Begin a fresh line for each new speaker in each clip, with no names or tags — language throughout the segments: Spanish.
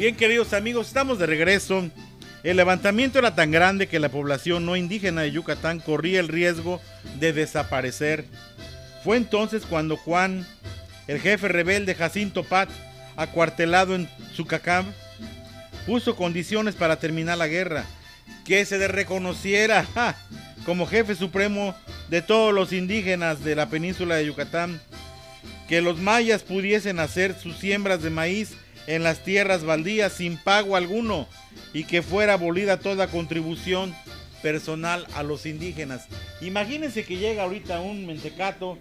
Bien, queridos amigos, estamos de regreso. El levantamiento era tan grande que la población no indígena de Yucatán corría el riesgo de desaparecer. Fue entonces cuando Juan, el jefe rebelde Jacinto Pat, acuartelado en Zucacab, puso condiciones para terminar la guerra, que se le reconociera como jefe supremo de todos los indígenas de la península de Yucatán, que los mayas pudiesen hacer sus siembras de maíz en las tierras baldías sin pago alguno y que fuera abolida toda contribución personal a los indígenas. Imagínense que llega ahorita un mentecato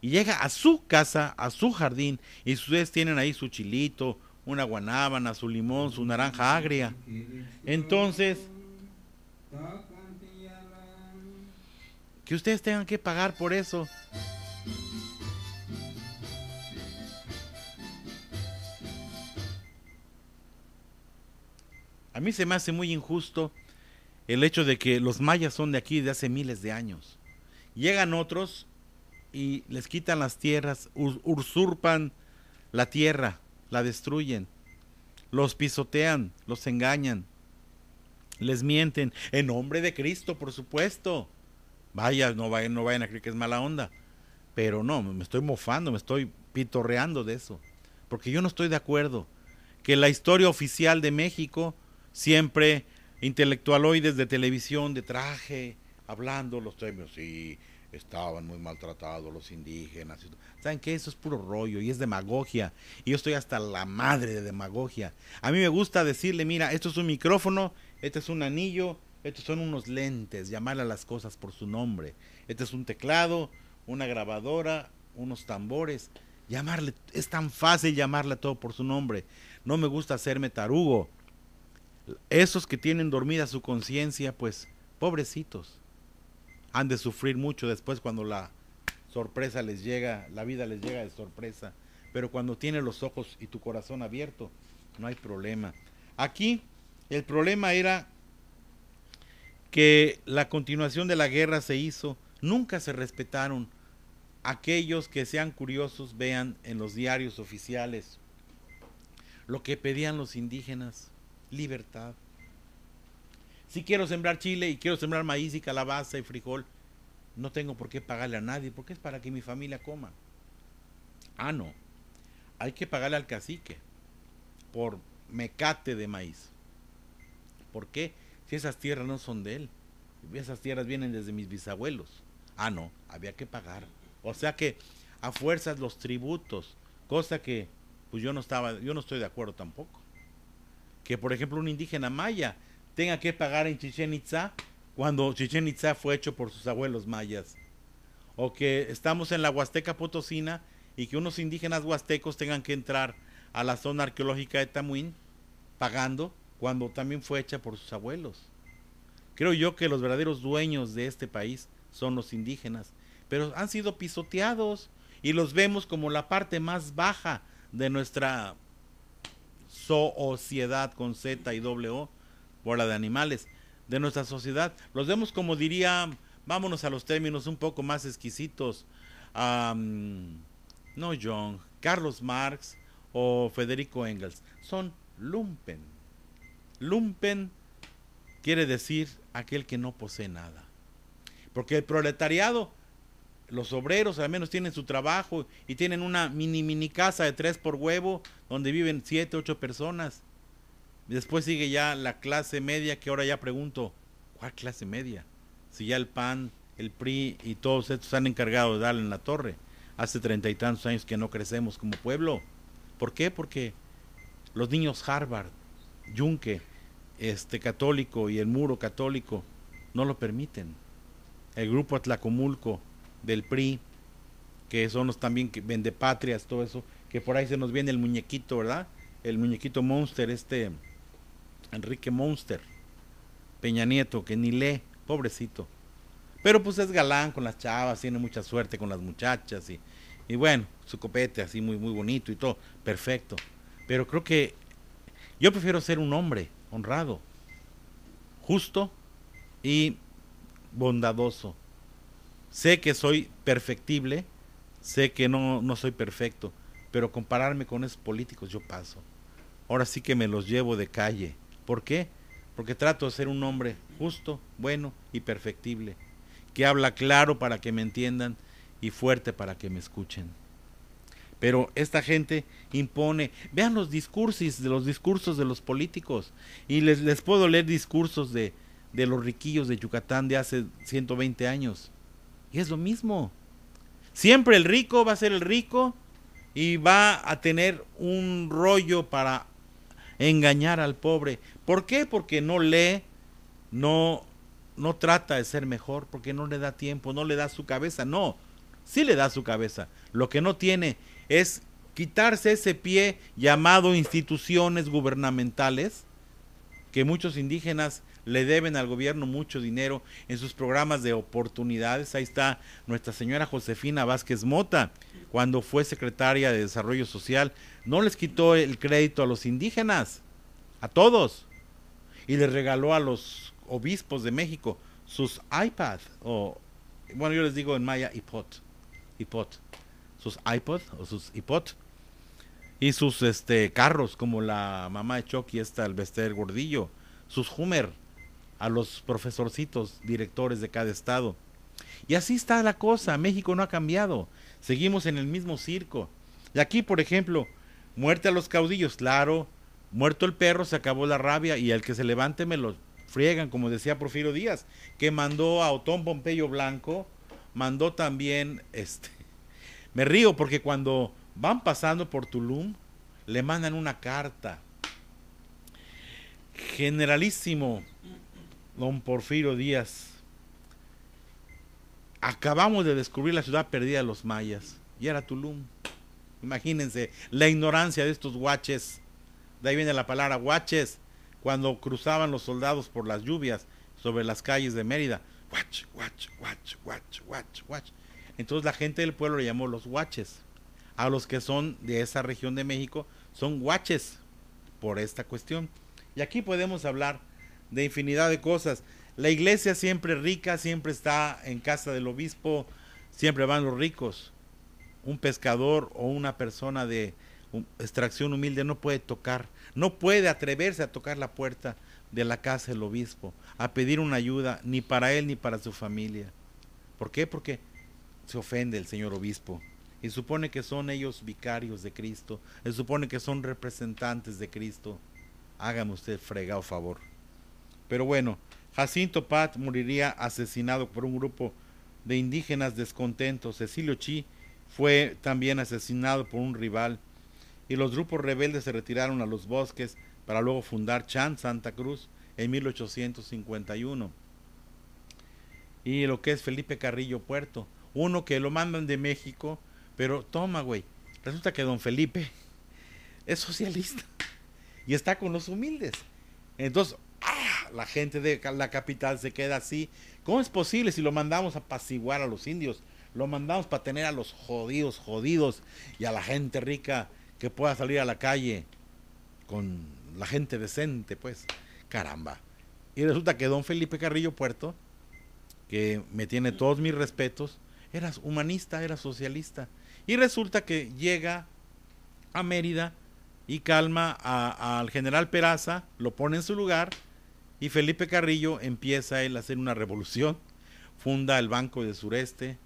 y llega a su casa, a su jardín, y ustedes tienen ahí su chilito, una guanábana, su limón, su naranja agria. Entonces, que ustedes tengan que pagar por eso. A mí se me hace muy injusto el hecho de que los mayas son de aquí de hace miles de años. Llegan otros y les quitan las tierras, usurpan la tierra, la destruyen, los pisotean, los engañan, les mienten, en nombre de Cristo, por supuesto. Vaya, no vayan, no vayan a creer que es mala onda. Pero no, me estoy mofando, me estoy pitorreando de eso. Porque yo no estoy de acuerdo que la historia oficial de México siempre intelectualoides de televisión, de traje, hablando los temios Y estaban muy maltratados los indígenas. ¿Saben qué? Eso es puro rollo y es demagogia. Y yo estoy hasta la madre de demagogia. A mí me gusta decirle, mira, esto es un micrófono, este es un anillo, estos son unos lentes, llamar a las cosas por su nombre. Este es un teclado, una grabadora, unos tambores. Llamarle, es tan fácil llamarle todo por su nombre. No me gusta hacerme tarugo esos que tienen dormida su conciencia, pues pobrecitos, han de sufrir mucho después cuando la sorpresa les llega, la vida les llega de sorpresa. Pero cuando tienes los ojos y tu corazón abierto, no hay problema. Aquí el problema era que la continuación de la guerra se hizo, nunca se respetaron. Aquellos que sean curiosos vean en los diarios oficiales lo que pedían los indígenas libertad. Si quiero sembrar chile y quiero sembrar maíz y calabaza y frijol, no tengo por qué pagarle a nadie, porque es para que mi familia coma. Ah, no. Hay que pagarle al cacique por mecate de maíz. ¿Por qué? Si esas tierras no son de él. Esas tierras vienen desde mis bisabuelos. Ah, no, había que pagar. O sea que a fuerzas los tributos, cosa que pues yo no estaba, yo no estoy de acuerdo tampoco que por ejemplo un indígena maya tenga que pagar en Chichen Itza cuando Chichen Itza fue hecho por sus abuelos mayas. O que estamos en la Huasteca Potosina y que unos indígenas huastecos tengan que entrar a la zona arqueológica de Tamuín pagando cuando también fue hecha por sus abuelos. Creo yo que los verdaderos dueños de este país son los indígenas, pero han sido pisoteados y los vemos como la parte más baja de nuestra sociedad con Z y W, O, bola de animales, de nuestra sociedad. Los vemos como diría, vámonos a los términos un poco más exquisitos. no John, Carlos Marx o Federico Engels. Son lumpen. Lumpen quiere decir aquel que no posee nada. Porque el proletariado los obreros al menos tienen su trabajo y tienen una mini mini casa de tres por huevo donde viven siete, ocho personas. Después sigue ya la clase media que ahora ya pregunto, ¿cuál clase media? Si ya el PAN, el PRI y todos estos han encargado de darle en la torre. Hace treinta y tantos años que no crecemos como pueblo. ¿Por qué? Porque los niños Harvard, Yunque, este católico y el muro católico no lo permiten. El grupo Atlacomulco del PRI, que son los también que vende patrias, todo eso, que por ahí se nos viene el muñequito, ¿verdad? El muñequito Monster, este Enrique Monster, Peña Nieto, que ni lee, pobrecito. Pero pues es galán con las chavas, tiene mucha suerte con las muchachas y, y bueno, su copete así muy, muy bonito y todo, perfecto. Pero creo que yo prefiero ser un hombre honrado, justo y bondadoso. Sé que soy perfectible, sé que no, no soy perfecto, pero compararme con esos políticos yo paso. Ahora sí que me los llevo de calle. ¿Por qué? Porque trato de ser un hombre justo, bueno y perfectible, que habla claro para que me entiendan y fuerte para que me escuchen. Pero esta gente impone, vean los discursos de los discursos de los políticos y les, les puedo leer discursos de, de los riquillos de Yucatán de hace 120 años y es lo mismo. Siempre el rico va a ser el rico y va a tener un rollo para engañar al pobre. ¿Por qué? Porque no lee, no, no trata de ser mejor, porque no le da tiempo, no le da su cabeza. No, sí le da su cabeza. Lo que no tiene es quitarse ese pie llamado instituciones gubernamentales que muchos indígenas le deben al gobierno mucho dinero en sus programas de oportunidades. Ahí está nuestra señora Josefina Vázquez Mota, cuando fue secretaria de Desarrollo Social, no les quitó el crédito a los indígenas, a todos, y les regaló a los obispos de México sus iPads, o bueno, yo les digo en maya iPod, iPod, sus iPod o sus iPod y sus este carros como la mamá de Chucky está el del Gordillo, sus Hummer, a los profesorcitos, directores de cada estado. Y así está la cosa, México no ha cambiado, seguimos en el mismo circo. Y aquí, por ejemplo, muerte a los caudillos, claro, muerto el perro, se acabó la rabia y al que se levante me lo friegan, como decía Porfirio Díaz, que mandó a Otón Pompeyo Blanco, mandó también, este, me río porque cuando van pasando por Tulum, le mandan una carta. Generalísimo, don Porfirio Díaz. Acabamos de descubrir la ciudad perdida de los mayas. Y era Tulum. Imagínense la ignorancia de estos guaches. De ahí viene la palabra guaches. Cuando cruzaban los soldados por las lluvias sobre las calles de Mérida. Guach, guach, guach, guach, guach, guach. Entonces la gente del pueblo le llamó los guaches. A los que son de esa región de México son guaches por esta cuestión. Y aquí podemos hablar de infinidad de cosas. La iglesia siempre rica, siempre está en casa del obispo, siempre van los ricos. Un pescador o una persona de extracción humilde no puede tocar, no puede atreverse a tocar la puerta de la casa del obispo, a pedir una ayuda, ni para él ni para su familia. ¿Por qué? Porque se ofende el señor obispo. Y supone que son ellos vicarios de Cristo, se supone que son representantes de Cristo. Hágame usted fregado favor. Pero bueno, Jacinto Pat moriría asesinado por un grupo de indígenas descontentos. Cecilio Chi fue también asesinado por un rival y los grupos rebeldes se retiraron a los bosques para luego fundar Chan Santa Cruz en 1851. Y lo que es Felipe Carrillo Puerto, uno que lo mandan de México, pero toma, güey, resulta que don Felipe es socialista y está con los humildes. Entonces, la gente de la capital se queda así. ¿Cómo es posible si lo mandamos a apaciguar a los indios? Lo mandamos para tener a los jodidos, jodidos y a la gente rica que pueda salir a la calle con la gente decente, pues. Caramba. Y resulta que don Felipe Carrillo Puerto, que me tiene todos mis respetos, era humanista, era socialista. Y resulta que llega a Mérida y calma al general Peraza, lo pone en su lugar y Felipe Carrillo empieza él a hacer una revolución, funda el Banco del Sureste.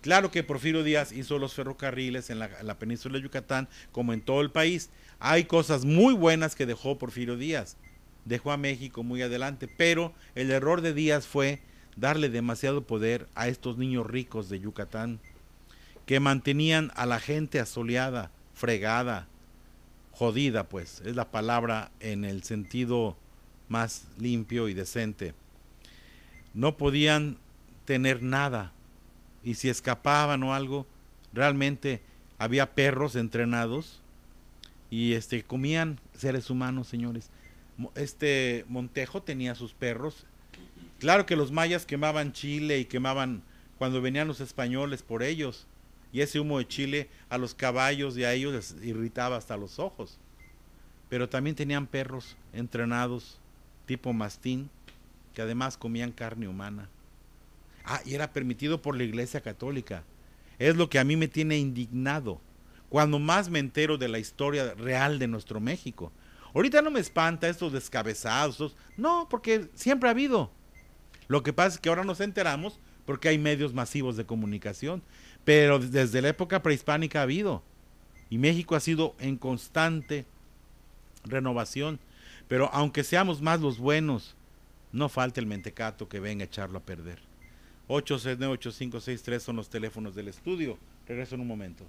Claro que Porfirio Díaz hizo los ferrocarriles en la, península de Yucatán, como en todo el país. Hay cosas muy buenas que dejó Porfirio Díaz. Dejó a México muy adelante, pero el error de Díaz fue darle demasiado poder a estos niños ricos de Yucatán, que mantenían a la gente asoleada, fregada, jodida, pues, es la palabra en el sentido más limpio y decente. No podían tener nada y si escapaban o algo, realmente había perros entrenados y este comían seres humanos, señores. Este Montejo tenía sus perros. Claro que los mayas quemaban chile y quemaban cuando venían los españoles por ellos. Y ese humo de chile a los caballos y a ellos les irritaba hasta los ojos. Pero también tenían perros entrenados tipo mastín, que además comían carne humana. Ah, y era permitido por la Iglesia Católica. Es lo que a mí me tiene indignado, cuando más me entero de la historia real de nuestro México. Ahorita no me espanta estos descabezados, no, porque siempre ha habido. Lo que pasa es que ahora nos enteramos porque hay medios masivos de comunicación, pero desde la época prehispánica ha habido. Y México ha sido en constante renovación pero aunque seamos más los buenos, no falta el mentecato que venga a echarlo a perder. 869-8563 son los teléfonos del estudio. Regreso en un momento.